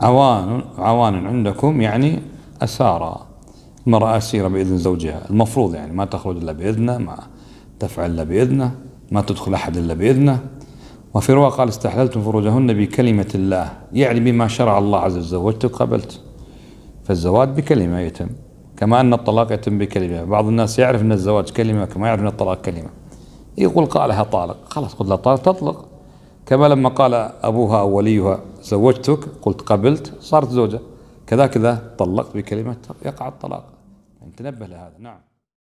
عوان عوان عندكم يعني أسارة المرأة أسيرة بإذن زوجها المفروض يعني ما تخرج إلا بإذنه ما تفعل إلا بإذنه ما تدخل أحد إلا بإذنه وفي رواية قال استحللتم فروجهن بكلمة الله يعني بما شرع الله عز وجل زوجت وقبلت فالزواج بكلمة يتم كما أن الطلاق يتم بكلمة بعض الناس يعرف أن الزواج كلمة كما يعرف أن الطلاق كلمة يقول قالها طالق خلاص قلت لها طالق تطلق كما لما قال أبوها أو وليها زوجتك قلت قبلت صارت زوجة كذا كذا طلقت بكلمة يقع الطلاق نتنبه لهذا نعم